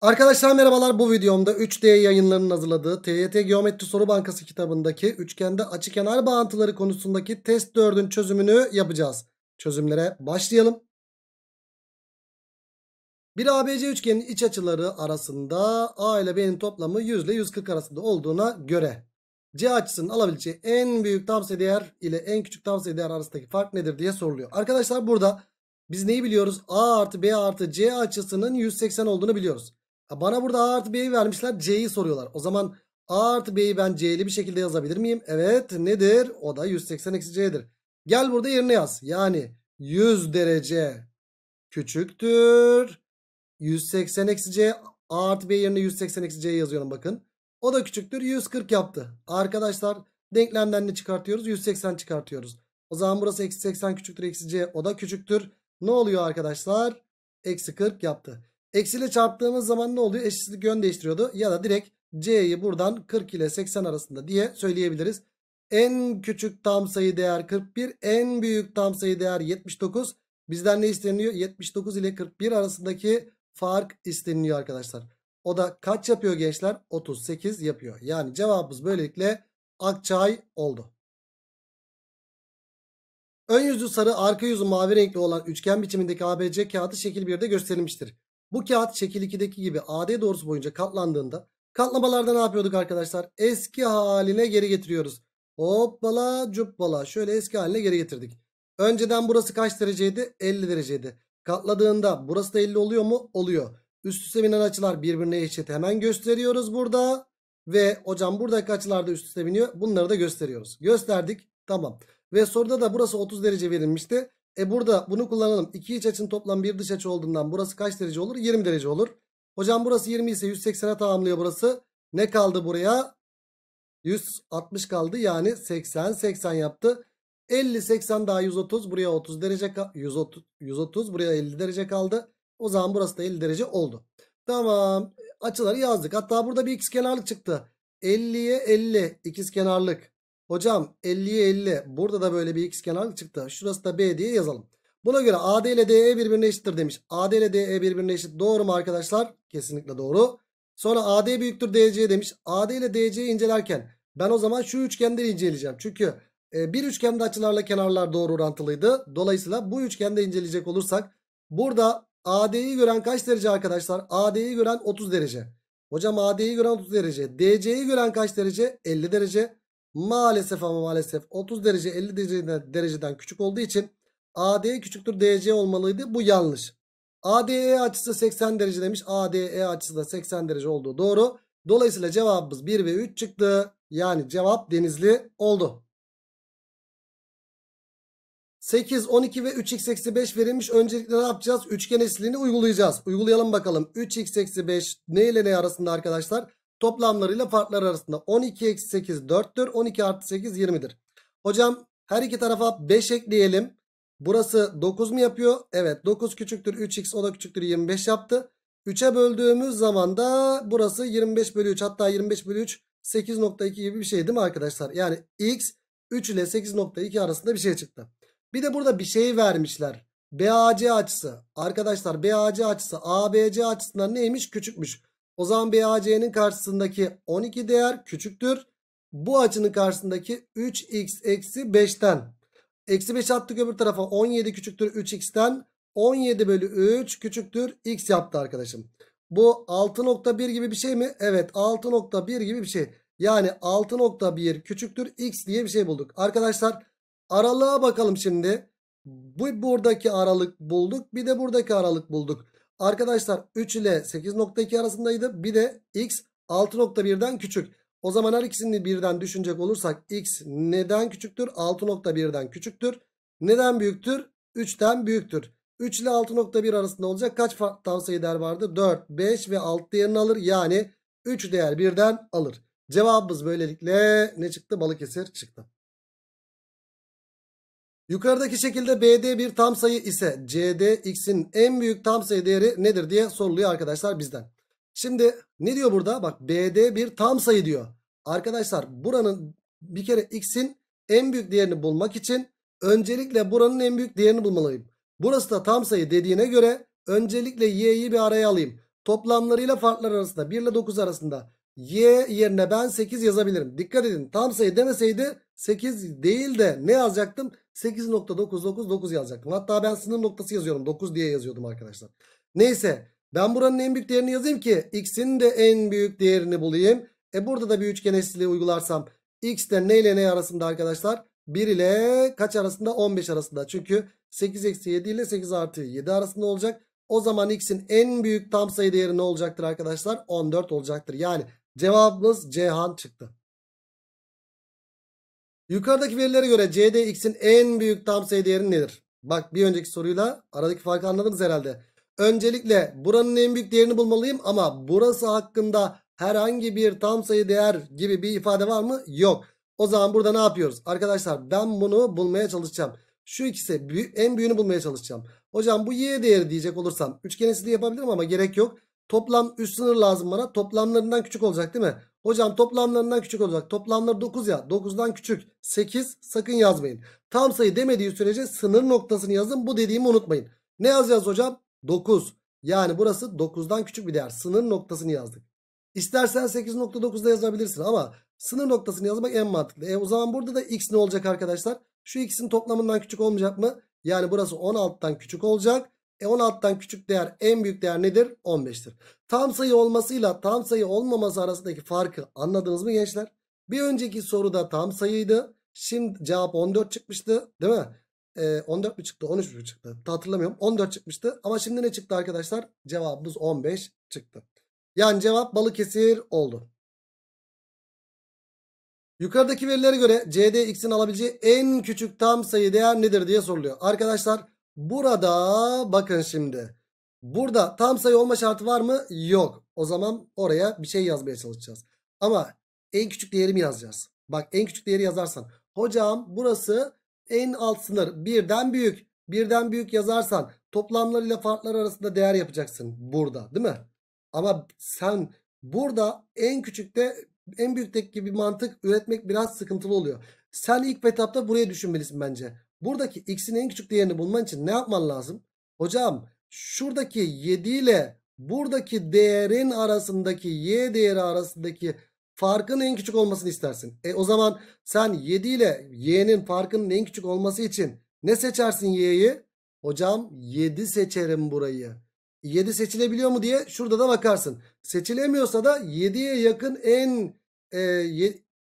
Arkadaşlar merhabalar bu videomda 3D yayınlarının hazırladığı TYT Geometri Soru Bankası kitabındaki üçgende açıkenar bağıntıları konusundaki test 4'ün çözümünü yapacağız. Çözümlere başlayalım. Bir ABC üçgenin iç açıları arasında A ile B'nin toplamı 100 ile 140 arasında olduğuna göre C açısının alabileceği en büyük tavsiye değer ile en küçük tavsiye değer arasındaki fark nedir diye soruluyor. Arkadaşlar burada biz neyi biliyoruz? A artı B artı C açısının 180 olduğunu biliyoruz. Bana burada A artı B'yi vermişler. C'yi soruyorlar. O zaman A artı B'yi ben C'li bir şekilde yazabilir miyim? Evet. Nedir? O da 180 eksi C'dir. Gel burada yerine yaz. Yani 100 derece küçüktür. 180 eksi C A artı B yerine 180 eksi c'yi yazıyorum bakın. O da küçüktür. 140 yaptı. Arkadaşlar denklemden ne çıkartıyoruz? 180 çıkartıyoruz. O zaman burası eksi 80 küçüktür eksi C. O da küçüktür. Ne oluyor arkadaşlar? Eksi 40 yaptı. Eksiyle çarptığımız zaman ne oluyor? Eşitsizlik yön değiştiriyordu. Ya da direkt C'yi buradan 40 ile 80 arasında diye söyleyebiliriz. En küçük tam sayı değer 41. En büyük tam sayı değer 79. Bizden ne isteniyor? 79 ile 41 arasındaki fark isteniyor arkadaşlar. O da kaç yapıyor gençler? 38 yapıyor. Yani cevabımız böylelikle Akçay oldu. Ön yüzü sarı, arka yüzü mavi renkli olan üçgen biçimindeki ABC kağıdı şekil 1'de gösterilmiştir. Bu kağıt şekil 2'deki gibi AD doğrusu boyunca katlandığında katlamalarda ne yapıyorduk arkadaşlar? Eski haline geri getiriyoruz. Hoppala cuppala şöyle eski haline geri getirdik. Önceden burası kaç dereceydi? 50 dereceydi. Katladığında burası da 50 oluyor mu? Oluyor. Üst üste binen açılar birbirine eşit. Hemen gösteriyoruz burada. Ve hocam buradaki açılar da üst üste biniyor. Bunları da gösteriyoruz. Gösterdik. Tamam. Ve soruda da burası 30 derece verilmişti. E burada bunu kullanalım. İki iç açının toplam bir dış açı olduğundan burası kaç derece olur? 20 derece olur. Hocam burası 20 ise 180'e tamamlıyor burası. Ne kaldı buraya? 160 kaldı yani 80 80 yaptı. 50 80 daha 130 buraya 30 derece 130 130 buraya 50 derece kaldı. O zaman burası da 50 derece oldu. Tamam. Açıları yazdık. Hatta burada bir ikiz kenarlık çıktı. 50'ye 50 ikiz kenarlık. Hocam 50'ye 50. Burada da böyle bir x kenar çıktı. Şurası da B diye yazalım. Buna göre AD ile DE birbirine eşittir demiş. AD ile DE birbirine eşit. Doğru mu arkadaşlar? Kesinlikle doğru. Sonra AD büyüktür DC demiş. AD ile DC'yi incelerken ben o zaman şu üçgende inceleyeceğim. Çünkü e, bir üçgende açılarla kenarlar doğru orantılıydı. Dolayısıyla bu üçgende inceleyecek olursak burada AD'yi gören kaç derece arkadaşlar? AD'yi gören 30 derece. Hocam AD'yi gören 30 derece. DC'yi gören kaç derece? 50 derece maalesef ama maalesef 30 derece 50 dereceden, dereceden küçük olduğu için AD küçüktür DC olmalıydı. Bu yanlış. ADE açısı 80 derece demiş. ADE açısı da 80 derece olduğu doğru. Dolayısıyla cevabımız 1 ve 3 çıktı. Yani cevap denizli oldu. 8, 12 ve 3x eksi 5 verilmiş. Öncelikle ne yapacağız? Üçgen eşitliğini uygulayacağız. Uygulayalım bakalım. 3x eksi 5 ne ile ne arasında arkadaşlar? Toplamlarıyla farklar arasında 12 eksi 8 4'tür. 12 artı 8 20'dir. Hocam her iki tarafa 5 ekleyelim. Burası 9 mu yapıyor? Evet 9 küçüktür 3x o da küçüktür 25 yaptı. 3'e böldüğümüz zaman da burası 25 bölü 3 hatta 25 bölü 3 8.2 gibi bir şey değil mi arkadaşlar? Yani x 3 ile 8.2 arasında bir şey çıktı. Bir de burada bir şey vermişler. BAC açısı. Arkadaşlar BAC açısı ABC açısından neymiş? Küçükmüş. O zaman BAC'nin karşısındaki 12 değer küçüktür. Bu açının karşısındaki 3x eksi 5'ten. Eksi 5 attık öbür tarafa 17 küçüktür 3x'ten. 17 bölü 3 küçüktür x yaptı arkadaşım. Bu 6.1 gibi bir şey mi? Evet 6.1 gibi bir şey. Yani 6.1 küçüktür x diye bir şey bulduk. Arkadaşlar aralığa bakalım şimdi. Bu buradaki aralık bulduk. Bir de buradaki aralık bulduk. Arkadaşlar 3 ile 8.2 arasındaydı. Bir de x 6.1'den küçük. O zaman her ikisini birden düşünecek olursak x neden küçüktür? 6.1'den küçüktür. Neden büyüktür? 3'ten büyüktür. 3 ile 6.1 arasında olacak kaç tam değer vardı? 4, 5 ve 6 değerini alır. Yani 3 değer birden alır. Cevabımız böylelikle ne çıktı? Balıkesir çıktı. Yukarıdaki şekilde BD bir tam sayı ise CD X'in en büyük tam sayı değeri nedir diye soruluyor arkadaşlar bizden. Şimdi ne diyor burada? Bak BD bir tam sayı diyor. Arkadaşlar buranın bir kere X'in en büyük değerini bulmak için öncelikle buranın en büyük değerini bulmalıyım. Burası da tam sayı dediğine göre öncelikle Y'yi bir araya alayım. Toplamlarıyla farklar arasında 1 ile 9 arasında Y yerine ben 8 yazabilirim. Dikkat edin tam sayı demeseydi 8 değil de ne yazacaktım? 8.999 yazacaktım. Hatta ben sınır noktası yazıyorum. 9 diye yazıyordum arkadaşlar. Neyse ben buranın en büyük değerini yazayım ki x'in de en büyük değerini bulayım. E burada da bir üçgen eşitliği uygularsam x de ne ile ne arasında arkadaşlar? 1 ile kaç arasında? 15 arasında. Çünkü 8 eksi 7 ile 8 artı 7 arasında olacak. O zaman x'in en büyük tam sayı değeri ne olacaktır arkadaşlar? 14 olacaktır. Yani cevabımız Cihan çıktı. Yukarıdaki verilere göre CDX'in en büyük tam sayı değeri nedir? Bak bir önceki soruyla aradaki farkı anladınız herhalde. Öncelikle buranın en büyük değerini bulmalıyım ama burası hakkında herhangi bir tam sayı değer gibi bir ifade var mı? Yok. O zaman burada ne yapıyoruz? Arkadaşlar ben bunu bulmaya çalışacağım. Şu ikisi en büyüğünü bulmaya çalışacağım. Hocam bu y değeri diyecek olursam üçgenesi de yapabilirim ama gerek yok. Toplam üst sınır lazım bana. Toplamlarından küçük olacak değil mi? Hocam toplamlarından küçük olacak. toplamlar 9 ya. 9'dan küçük. 8 sakın yazmayın. Tam sayı demediği sürece sınır noktasını yazın. Bu dediğimi unutmayın. Ne yazacağız hocam? 9. Yani burası 9'dan küçük bir değer. Sınır noktasını yazdık. İstersen 8.9'da yazabilirsin ama sınır noktasını yazmak en mantıklı. E o zaman burada da x ne olacak arkadaşlar? Şu x'in toplamından küçük olmayacak mı? Yani burası 16'dan küçük olacak. E 16'tan küçük değer en büyük değer nedir? 15'tir. Tam sayı olmasıyla tam sayı olmaması arasındaki farkı anladınız mı gençler? Bir önceki soruda tam sayıydı. Şimdi cevap 14 çıkmıştı değil mi? E, 14 mi çıktı 13 mi çıktı hatırlamıyorum 14 çıkmıştı ama şimdi ne çıktı arkadaşlar cevabımız 15 çıktı. Yani cevap Balıkesir oldu. Yukarıdaki verilere göre CD x'in alabileceği en küçük tam sayı değer nedir diye soruluyor. Arkadaşlar Burada bakın şimdi. Burada tam sayı olma şartı var mı? Yok. O zaman oraya bir şey yazmaya çalışacağız. Ama en küçük değeri mi yazacağız. Bak en küçük değeri yazarsan. Hocam burası en alt sınır. Birden büyük. Birden büyük yazarsan toplamlarıyla farklar arasında değer yapacaksın. Burada değil mi? Ama sen burada en küçükte en büyükteki gibi mantık üretmek biraz sıkıntılı oluyor. Sen ilk etapta buraya düşünmelisin bence. Buradaki x'in en küçük değerini bulman için ne yapman lazım? Hocam şuradaki 7 ile buradaki değerin arasındaki y değeri arasındaki farkın en küçük olmasını istersin. E o zaman sen 7 ile y'nin farkının en küçük olması için ne seçersin y'yi? Hocam 7 seçerim burayı. 7 seçilebiliyor mu diye şurada da bakarsın. Seçilemiyorsa da 7'ye yakın en e,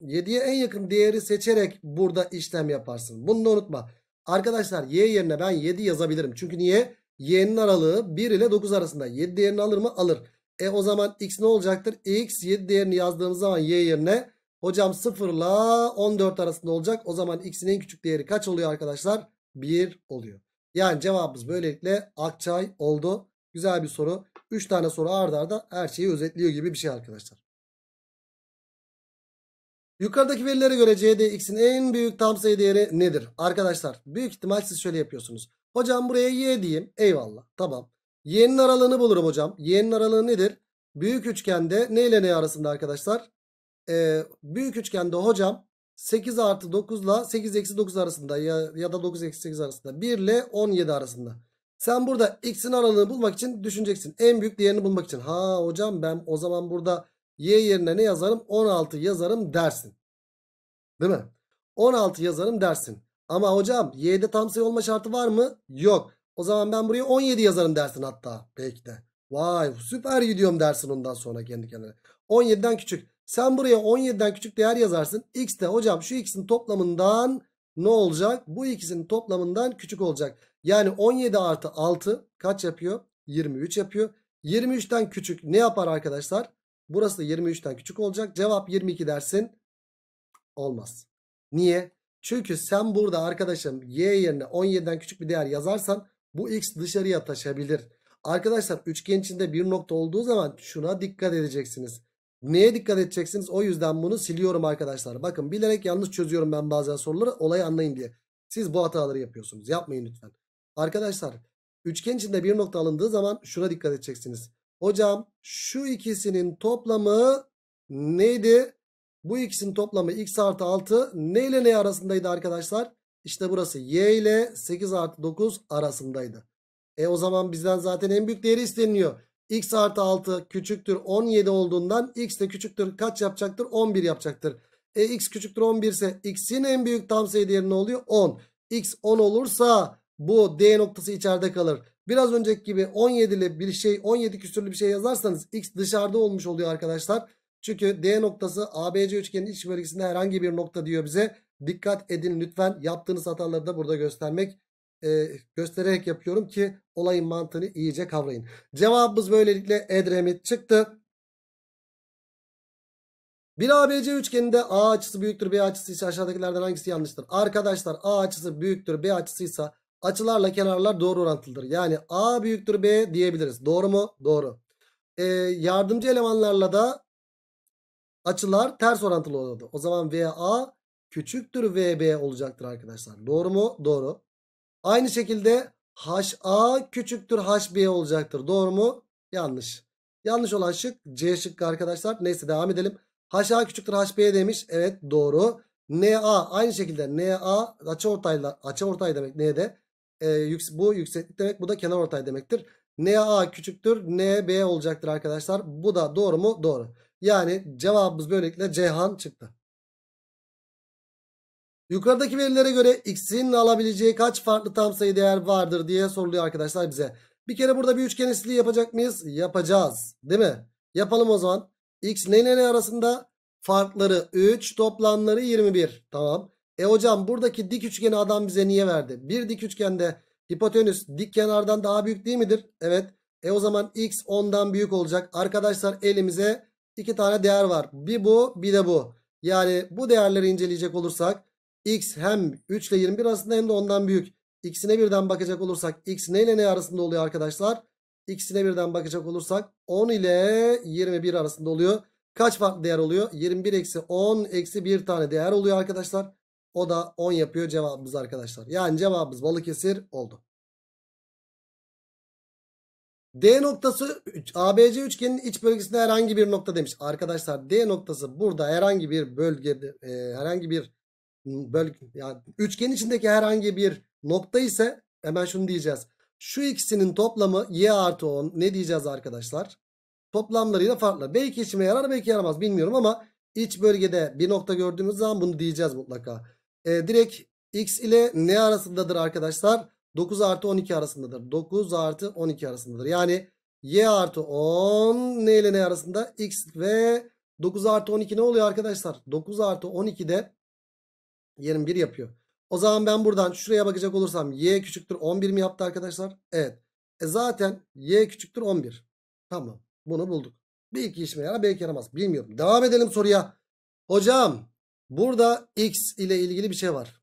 7'ye en yakın değeri seçerek burada işlem yaparsın. Bunu da unutma. Arkadaşlar y yerine ben 7 yazabilirim. Çünkü niye? Y'nin aralığı 1 ile 9 arasında. 7 değerini alır mı? Alır. E o zaman x ne olacaktır? x 7 değerini yazdığımız zaman y yerine hocam 0 ile 14 arasında olacak. O zaman x'in en küçük değeri kaç oluyor arkadaşlar? 1 oluyor. Yani cevabımız böylelikle Akçay oldu. Güzel bir soru. 3 tane soru ardarda her şeyi özetliyor gibi bir şey arkadaşlar. Yukarıdaki verilere göre CDX'in en büyük tam sayı değeri nedir? Arkadaşlar büyük ihtimal siz şöyle yapıyorsunuz. Hocam buraya Y diyeyim. Eyvallah. Tamam. Y'nin aralığını bulurum hocam. Y'nin aralığı nedir? Büyük üçgende ne ile ne arasında arkadaşlar? Ee, büyük üçgende hocam 8 artı 9 ile 8 eksi 9 arasında ya, ya da 9 eksi 8 arasında 1 ile 17 arasında. Sen burada x'in aralığını bulmak için düşüneceksin. En büyük değerini bulmak için. Ha hocam ben o zaman burada Y yerine ne yazarım? 16 yazarım dersin. Değil mi? 16 yazarım dersin. Ama hocam Y'de tam sayı olma şartı var mı? Yok. O zaman ben buraya 17 yazarım dersin hatta. Belki de. Vay süper gidiyorum dersin ondan sonra kendi kendine. 17'den küçük. Sen buraya 17'den küçük değer yazarsın. X de hocam şu ikisinin toplamından ne olacak? Bu ikisinin toplamından küçük olacak. Yani 17 artı 6 kaç yapıyor? 23 yapıyor. 23'ten küçük ne yapar arkadaşlar? Burası da 23'ten küçük olacak. Cevap 22 dersin. Olmaz. Niye? Çünkü sen burada arkadaşım y yerine 17'den küçük bir değer yazarsan bu x dışarıya taşabilir. Arkadaşlar üçgen içinde bir nokta olduğu zaman şuna dikkat edeceksiniz. Neye dikkat edeceksiniz? O yüzden bunu siliyorum arkadaşlar. Bakın bilerek yanlış çözüyorum ben bazen soruları olayı anlayın diye. Siz bu hataları yapıyorsunuz. Yapmayın lütfen. Arkadaşlar üçgen içinde bir nokta alındığı zaman şuna dikkat edeceksiniz. Hocam şu ikisinin toplamı neydi? Bu ikisinin toplamı x artı 6 ne ile ne arasındaydı arkadaşlar? İşte burası y ile 8 artı 9 arasındaydı. E o zaman bizden zaten en büyük değeri isteniliyor. x artı 6 küçüktür 17 olduğundan x de küçüktür kaç yapacaktır? 11 yapacaktır. E x küçüktür 11 ise x'in en büyük tam sayı değeri ne oluyor? 10. x 10 olursa bu D noktası içeride kalır. Biraz önceki gibi 17'li bir şey 17 küsürlü bir şey yazarsanız x dışarıda olmuş oluyor arkadaşlar. Çünkü D noktası ABC üçgenin iç bölgesinde herhangi bir nokta diyor bize. Dikkat edin lütfen yaptığınız hataları da burada göstermek e, göstererek yapıyorum ki olayın mantığını iyice kavrayın. Cevabımız böylelikle Edremit çıktı. Bir ABC üçgeninde A açısı büyüktür B açısı ise aşağıdakilerden hangisi yanlıştır? Arkadaşlar A açısı büyüktür B açısı ise Açılarla kenarlar doğru orantılıdır. Yani A büyüktür B diyebiliriz. Doğru mu? Doğru. Ee, yardımcı elemanlarla da açılar ters orantılı olurdu. O zaman VA küçüktür VB olacaktır arkadaşlar. Doğru mu? Doğru. Aynı şekilde HA küçüktür HB olacaktır. Doğru mu? Yanlış. Yanlış olan şık C şıkkı arkadaşlar. Neyse devam edelim. HA küçüktür HB demiş. Evet doğru. NA aynı şekilde NA açı ortayla açı ortay demek N'de e, ee, yükse bu yükseklik demek. Bu da kenar ortay demektir. a küçüktür. B olacaktır arkadaşlar. Bu da doğru mu? Doğru. Yani cevabımız böylelikle Cihan çıktı. Yukarıdaki verilere göre x'in alabileceği kaç farklı tam sayı değer vardır diye soruluyor arkadaşlar bize. Bir kere burada bir üçgen eşitliği yapacak mıyız? Yapacağız. Değil mi? Yapalım o zaman. x ne ile ne arasında? Farkları 3 toplamları 21. Tamam. E hocam buradaki dik üçgeni adam bize niye verdi? Bir dik üçgende hipotenüs dik kenardan daha büyük değil midir? Evet. E o zaman x 10'dan büyük olacak. Arkadaşlar elimize iki tane değer var. Bir bu bir de bu. Yani bu değerleri inceleyecek olursak x hem 3 ile 21 arasında hem de ondan büyük. X'ine birden bakacak olursak x ne ile ne arasında oluyor arkadaşlar? X'ine birden bakacak olursak 10 ile 21 arasında oluyor. Kaç farklı değer oluyor? 21 eksi 10 eksi 1 tane değer oluyor arkadaşlar. O da 10 yapıyor cevabımız arkadaşlar. Yani cevabımız Balıkesir oldu. D noktası ABC üçgenin iç bölgesinde herhangi bir nokta demiş. Arkadaşlar D noktası burada herhangi bir bölgede e, herhangi bir bölge yani üçgen içindeki herhangi bir nokta ise hemen şunu diyeceğiz. Şu ikisinin toplamı y artı 10 ne diyeceğiz arkadaşlar? Toplamlarıyla farklı. Belki içime yarar belki yaramaz bilmiyorum ama iç bölgede bir nokta gördüğümüz zaman bunu diyeceğiz mutlaka e, direkt x ile n arasındadır arkadaşlar? 9 artı 12 arasındadır. 9 artı 12 arasındadır. Yani y artı 10 n ile n arasında x ve 9 artı 12 ne oluyor arkadaşlar? 9 artı 12 de 21 yapıyor. O zaman ben buradan şuraya bakacak olursam y küçüktür 11 mi yaptı arkadaşlar? Evet. E zaten y küçüktür 11. Tamam. Bunu bulduk. Belki işime yarar belki yaramaz. Bilmiyorum. Devam edelim soruya. Hocam Burada x ile ilgili bir şey var.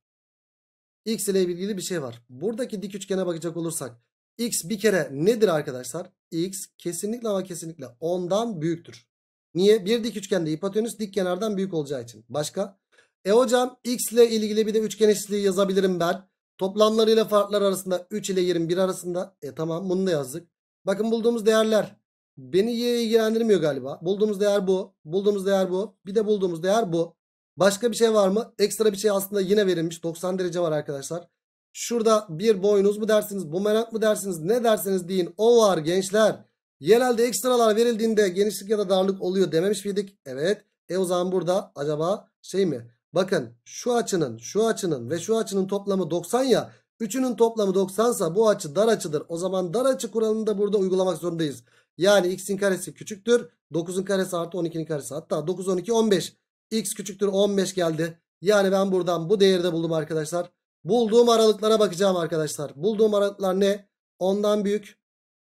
X ile ilgili bir şey var. Buradaki dik üçgene bakacak olursak x bir kere nedir arkadaşlar? X kesinlikle ama kesinlikle 10'dan büyüktür. Niye? Bir dik üçgende hipotenüs dik kenardan büyük olacağı için. Başka? E hocam x ile ilgili bir de üçgen eşitliği yazabilirim ben. Toplamlarıyla farklar arasında 3 ile 21 arasında. E tamam bunu da yazdık. Bakın bulduğumuz değerler beni y ilgilendirmiyor galiba. Bulduğumuz değer bu. Bulduğumuz değer bu. Bir de bulduğumuz değer bu. Başka bir şey var mı? Ekstra bir şey aslında yine verilmiş. 90 derece var arkadaşlar. Şurada bir boynuz mu dersiniz, bumerang mı dersiniz, ne derseniz deyin. O var gençler. Genelde ekstralar verildiğinde genişlik ya da darlık oluyor dememiş miydik? Evet. E o zaman burada acaba şey mi? Bakın şu açının, şu açının ve şu açının toplamı 90 ya. Üçünün toplamı 90 sa bu açı dar açıdır. O zaman dar açı kuralını da burada uygulamak zorundayız. Yani x'in karesi küçüktür. 9'un karesi artı 12'nin karesi. Hatta 9, 12, 15 x küçüktür 15 geldi. Yani ben buradan bu değeri de buldum arkadaşlar. Bulduğum aralıklara bakacağım arkadaşlar. Bulduğum aralıklar ne? 10'dan büyük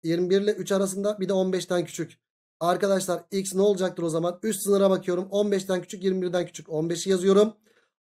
21 ile 3 arasında bir de 15'ten küçük. Arkadaşlar x ne olacaktır o zaman? Üst sınıra bakıyorum 15'ten küçük 21'den küçük 15'i yazıyorum.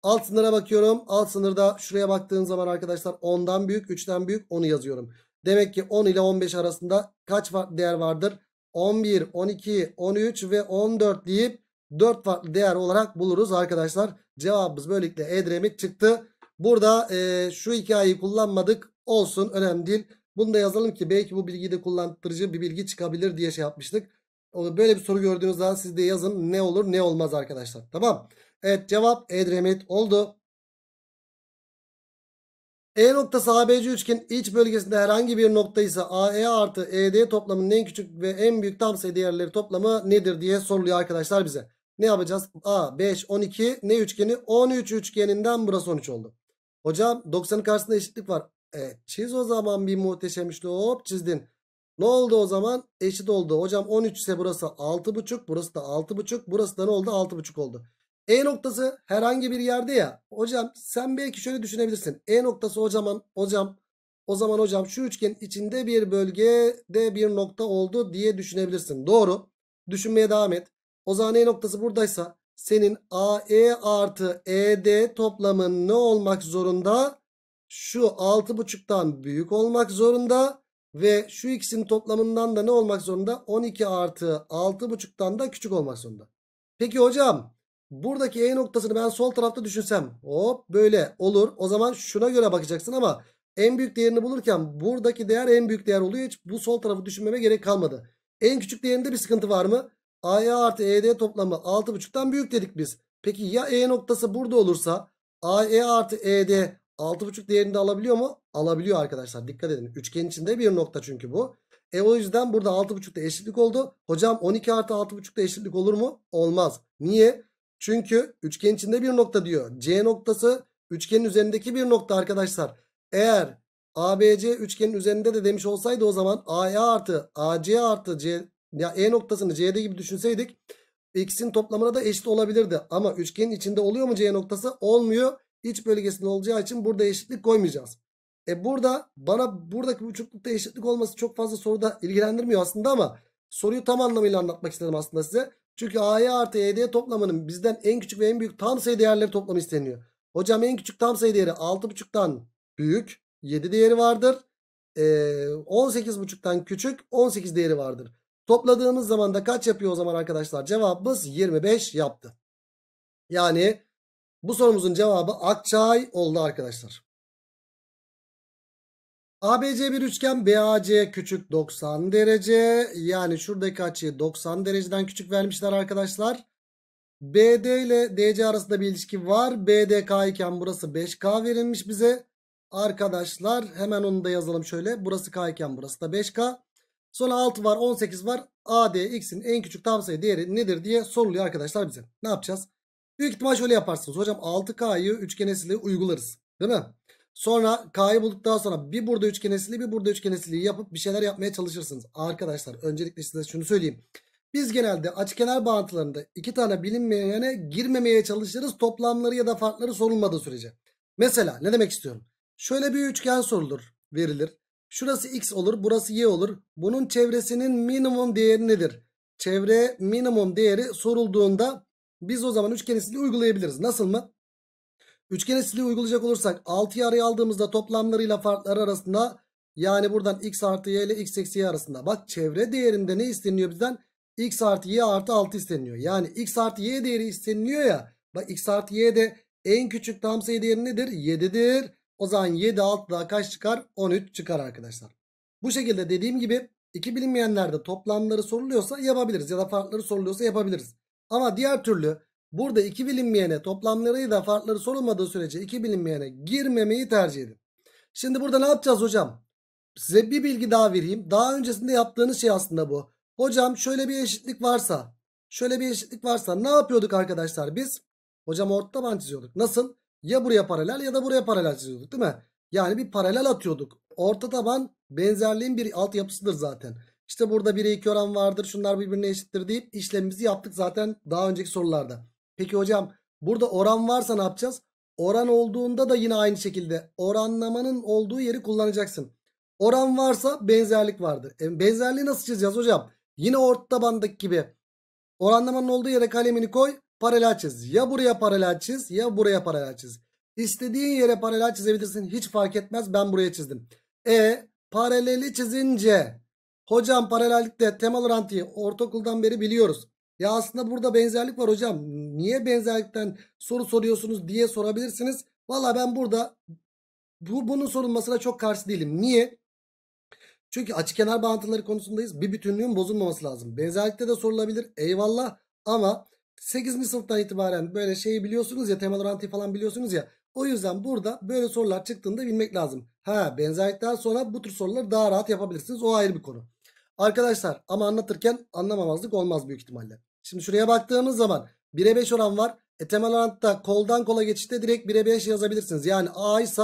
Alt sınıra bakıyorum. Alt sınırda şuraya baktığın zaman arkadaşlar 10'dan büyük 3'ten büyük 10'u yazıyorum. Demek ki 10 ile 15 arasında kaç değer vardır? 11, 12, 13 ve 14 deyip 4 farklı değer olarak buluruz arkadaşlar. Cevabımız böylelikle Edremit çıktı. Burada e, şu hikayeyi kullanmadık. Olsun önemli değil. Bunu da yazalım ki belki bu bilgiyi de kullandırıcı bir bilgi çıkabilir diye şey yapmıştık. Böyle bir soru gördüğünüz zaman siz de yazın ne olur ne olmaz arkadaşlar. Tamam. Evet cevap Edremit oldu. E noktası ABC üçgen iç bölgesinde herhangi bir nokta ise AE artı ED toplamının en küçük ve en büyük tam sayı değerleri toplamı nedir diye soruluyor arkadaşlar bize. Ne yapacağız? A 5 12 ne üçgeni? 13 üçgeninden burası 13 oldu. Hocam 90'ın karşısında eşitlik var. Evet çiz o zaman bir muhteşem işte hop çizdin. Ne oldu o zaman? Eşit oldu. Hocam 13 ise burası 6,5. Burası da 6,5. Burası da ne oldu? 6,5 oldu. E noktası herhangi bir yerde ya. Hocam sen belki şöyle düşünebilirsin. E noktası o zaman hocam o zaman hocam şu üçgenin içinde bir bölgede bir nokta oldu diye düşünebilirsin. Doğru. Düşünmeye devam et. O zaman E noktası buradaysa senin AE artı ED toplamın ne olmak zorunda? Şu 6.5'tan büyük olmak zorunda. Ve şu ikisinin toplamından da ne olmak zorunda? 12 artı 6.5'tan da küçük olmak zorunda. Peki hocam buradaki E noktasını ben sol tarafta düşünsem hop böyle olur. O zaman şuna göre bakacaksın ama en büyük değerini bulurken buradaki değer en büyük değer oluyor. Hiç bu sol tarafı düşünmeme gerek kalmadı. En küçük değerinde bir sıkıntı var mı? AY artı ED toplamı 6.5'tan büyük dedik biz. Peki ya E noktası burada olursa AE artı ED 6.5 değerinde alabiliyor mu? Alabiliyor arkadaşlar. Dikkat edin. Üçgen içinde bir nokta çünkü bu. E o yüzden burada 6.5'da eşitlik oldu. Hocam 12 artı 6.5'da eşitlik olur mu? Olmaz. Niye? Çünkü üçgen içinde bir nokta diyor. C noktası üçgenin üzerindeki bir nokta arkadaşlar. Eğer ABC üçgenin üzerinde de demiş olsaydı o zaman AE artı AC artı C ya E noktasını CD gibi düşünseydik x'in toplamına da eşit olabilirdi. Ama üçgenin içinde oluyor mu C noktası? Olmuyor. İç bölgesinde olacağı için burada eşitlik koymayacağız. E burada bana buradaki buçuklukta eşitlik olması çok fazla soruda ilgilendirmiyor aslında ama soruyu tam anlamıyla anlatmak istedim aslında size. Çünkü AY artı ED toplamının bizden en küçük ve en büyük tam sayı değerleri toplamı isteniyor. Hocam en küçük tam sayı değeri 6.5'tan büyük 7 değeri vardır. Ee, 18.5'tan küçük 18 değeri vardır. Topladığımız zaman da kaç yapıyor o zaman arkadaşlar? Cevabımız 25 yaptı. Yani bu sorumuzun cevabı Akçay oldu arkadaşlar. ABC bir üçgen BAC küçük 90 derece. Yani şuradaki açıyı 90 dereceden küçük vermişler arkadaşlar. BD ile DC arasında bir ilişki var. BDK iken burası 5K verilmiş bize. Arkadaşlar hemen onu da yazalım şöyle. Burası K iken burası da 5K. Sonra 6 var 18 var. AD x'in en küçük tam sayı değeri nedir diye soruluyor arkadaşlar bize. Ne yapacağız? Büyük ihtimal şöyle yaparsınız. Hocam 6K'yı üçgen esili uygularız. Değil mi? Sonra K'yı bulduktan sonra bir burada üçgen esili bir burada üçgen esili yapıp bir şeyler yapmaya çalışırsınız. Arkadaşlar öncelikle size şunu söyleyeyim. Biz genelde açıkenar bağıntılarında iki tane bilinmeyene girmemeye çalışırız. Toplamları ya da farkları sorulmadığı sürece. Mesela ne demek istiyorum? Şöyle bir üçgen sorulur, verilir. Şurası x olur burası y olur. Bunun çevresinin minimum değeri nedir? Çevre minimum değeri sorulduğunda biz o zaman üçgen isili uygulayabiliriz. Nasıl mı? Üçgen isili uygulayacak olursak 6 yarıyı aldığımızda toplamlarıyla farkları arasında yani buradan x artı y ile x eksi y arasında. Bak çevre değerinde ne isteniyor bizden? x artı y artı 6 isteniyor. Yani x artı y değeri isteniliyor ya. Bak x artı y de en küçük tam sayı değeri nedir? 7'dir. O zaman 7 alt daha kaç çıkar? 13 çıkar arkadaşlar. Bu şekilde dediğim gibi iki bilinmeyenlerde toplamları soruluyorsa yapabiliriz. Ya da farkları soruluyorsa yapabiliriz. Ama diğer türlü burada iki bilinmeyene toplamları ya da farkları sorulmadığı sürece iki bilinmeyene girmemeyi tercih edin. Şimdi burada ne yapacağız hocam? Size bir bilgi daha vereyim. Daha öncesinde yaptığınız şey aslında bu. Hocam şöyle bir eşitlik varsa, şöyle bir eşitlik varsa ne yapıyorduk arkadaşlar biz? Hocam orta taban çiziyorduk. Nasıl? Ya buraya paralel ya da buraya paralel çiziyorduk değil mi? Yani bir paralel atıyorduk. Orta taban benzerliğin bir altyapısıdır zaten. İşte burada 1'e 2 oran vardır. Şunlar birbirine eşittir deyip işlemimizi yaptık zaten daha önceki sorularda. Peki hocam burada oran varsa ne yapacağız? Oran olduğunda da yine aynı şekilde oranlamanın olduğu yeri kullanacaksın. Oran varsa benzerlik vardır. E, benzerliği nasıl çizeceğiz hocam? Yine orta tabandaki gibi. Oranlamanın olduğu yere kalemini koy paralel çiz. Ya buraya paralel çiz ya buraya paralel çiz. İstediğin yere paralel çizebilirsin. Hiç fark etmez ben buraya çizdim. E paraleli çizince hocam paralellikte temal rantiyi ortaokuldan beri biliyoruz. Ya aslında burada benzerlik var hocam. Niye benzerlikten soru soruyorsunuz diye sorabilirsiniz. Valla ben burada bu, bunun sorulmasına çok karşı değilim. Niye? Çünkü açı kenar bağıntıları konusundayız. Bir bütünlüğün bozulmaması lazım. Benzerlikte de sorulabilir. Eyvallah. Ama 8. sınıftan itibaren böyle şeyi biliyorsunuz ya temel orantı falan biliyorsunuz ya. O yüzden burada böyle sorular çıktığında bilmek lazım. Ha benzerlikten sonra bu tür soruları daha rahat yapabilirsiniz. O ayrı bir konu. Arkadaşlar ama anlatırken anlamamazlık olmaz büyük ihtimalle. Şimdi şuraya baktığımız zaman 1'e 5 oran var. E temel orantıda koldan kola geçişte direkt 1'e 5 yazabilirsiniz. Yani A ise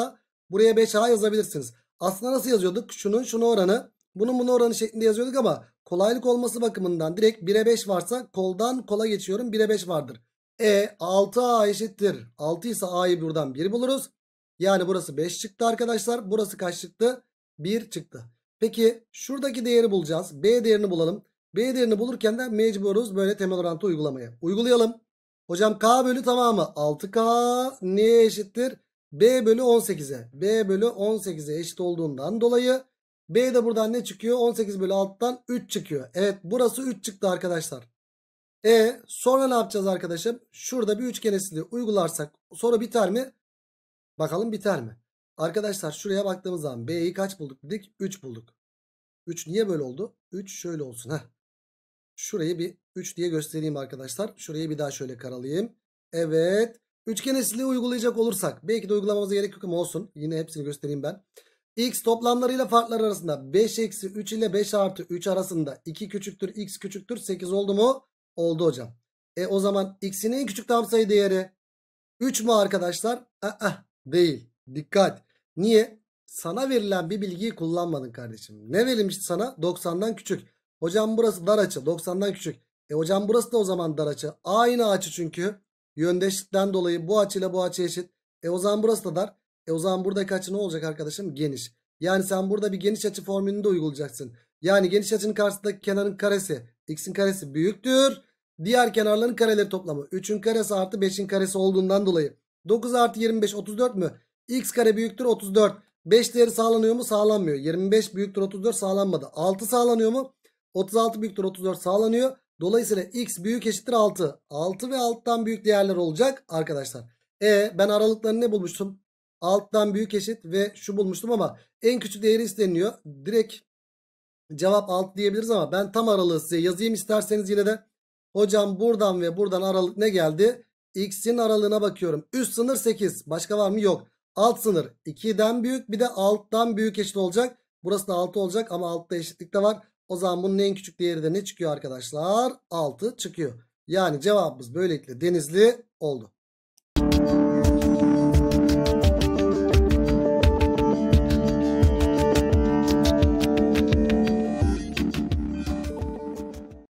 buraya 5A yazabilirsiniz. Aslında nasıl yazıyorduk? Şunun şuna oranı bunun bunu oranı şeklinde yazıyorduk ama kolaylık olması bakımından direkt 1'e 5 varsa koldan kola geçiyorum. 1'e 5 vardır. E 6A eşittir. 6 ise A'yı buradan 1 buluruz. Yani burası 5 çıktı arkadaşlar. Burası kaç çıktı? 1 çıktı. Peki şuradaki değeri bulacağız. B değerini bulalım. B değerini bulurken de mecburuz böyle temel orantı uygulamaya. Uygulayalım. Hocam K bölü tamamı 6K neye eşittir? B bölü 18'e. B bölü 18'e eşit olduğundan dolayı B de buradan ne çıkıyor? 18 bölü 6'dan 3 çıkıyor. Evet burası 3 çıktı arkadaşlar. E sonra ne yapacağız arkadaşım? Şurada bir üçgen esili uygularsak sonra biter mi? Bakalım biter mi? Arkadaşlar şuraya baktığımız zaman B'yi kaç bulduk dedik? 3 bulduk. 3 niye böyle oldu? 3 şöyle olsun. Heh. Şurayı bir 3 diye göstereyim arkadaşlar. Şurayı bir daha şöyle karalayayım. Evet. Üçgen esili uygulayacak olursak. Belki de uygulamamıza gerek yok ama olsun. Yine hepsini göstereyim ben. X toplamlarıyla farklar arasında 5 eksi 3 ile 5 artı 3 arasında 2 küçüktür x küçüktür 8 oldu mu? Oldu hocam. E o zaman x'in en küçük tam sayı değeri 3 mu arkadaşlar? ah değil. Dikkat. Niye? Sana verilen bir bilgiyi kullanmadın kardeşim. Ne verilmişti sana? 90'dan küçük. Hocam burası dar açı. 90'dan küçük. E hocam burası da o zaman dar açı. Aynı açı çünkü. Yöndeşlikten dolayı bu açıyla bu açı eşit. E o zaman burası da dar. E o zaman buradaki açı ne olacak arkadaşım? Geniş. Yani sen burada bir geniş açı formülünü de uygulayacaksın. Yani geniş açının karşısındaki kenarın karesi x'in karesi büyüktür. Diğer kenarların kareleri toplamı 3'ün karesi artı 5'in karesi olduğundan dolayı 9 artı 25 34 mü? x kare büyüktür 34. 5 değeri sağlanıyor mu? Sağlanmıyor. 25 büyüktür 34 sağlanmadı. 6 sağlanıyor mu? 36 büyüktür 34 sağlanıyor. Dolayısıyla x büyük eşittir 6. 6 ve 6'dan büyük değerler olacak arkadaşlar. E ben aralıklarını ne bulmuştum? Alttan büyük eşit ve şu bulmuştum ama en küçük değeri isteniyor. Direkt cevap alt diyebiliriz ama ben tam aralığı size yazayım isterseniz yine de. Hocam buradan ve buradan aralık ne geldi? X'in aralığına bakıyorum. Üst sınır 8. Başka var mı? Yok. Alt sınır 2'den büyük bir de alttan büyük eşit olacak. Burası da 6 olacak ama altta eşitlik de var. O zaman bunun en küçük değeri de ne çıkıyor arkadaşlar? 6 çıkıyor. Yani cevabımız böylelikle denizli oldu.